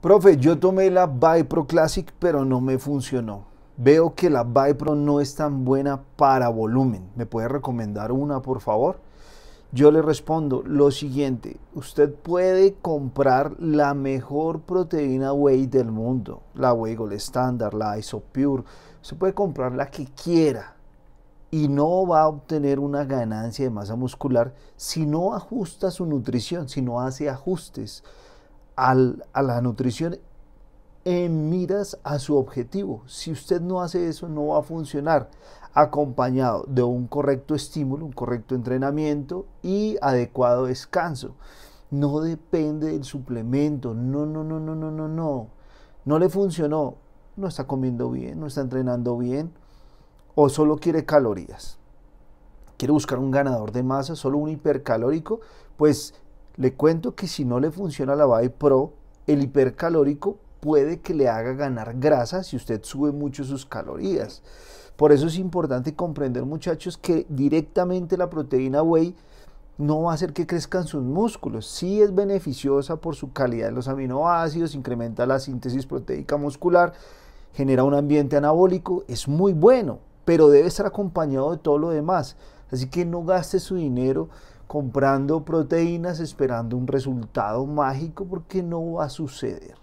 Profe, yo tomé la Vipro Classic, pero no me funcionó. Veo que la Vipro no es tan buena para volumen. ¿Me puede recomendar una, por favor? Yo le respondo lo siguiente, usted puede comprar la mejor proteína whey del mundo, la whey gold standard, la isopure, Se puede comprar la que quiera y no va a obtener una ganancia de masa muscular si no ajusta su nutrición, si no hace ajustes a la nutrición en miras a su objetivo. Si usted no hace eso, no va a funcionar. Acompañado de un correcto estímulo, un correcto entrenamiento y adecuado descanso. No depende del suplemento. No, no, no, no, no, no, no. No le funcionó. No está comiendo bien, no está entrenando bien o solo quiere calorías. Quiere buscar un ganador de masa, solo un hipercalórico, pues le cuento que si no le funciona la BAE Pro, el hipercalórico puede que le haga ganar grasa si usted sube mucho sus calorías. Por eso es importante comprender, muchachos, que directamente la proteína whey no va a hacer que crezcan sus músculos. Sí es beneficiosa por su calidad de los aminoácidos, incrementa la síntesis proteica muscular, genera un ambiente anabólico, es muy bueno, pero debe estar acompañado de todo lo demás. Así que no gaste su dinero comprando proteínas esperando un resultado mágico porque no va a suceder.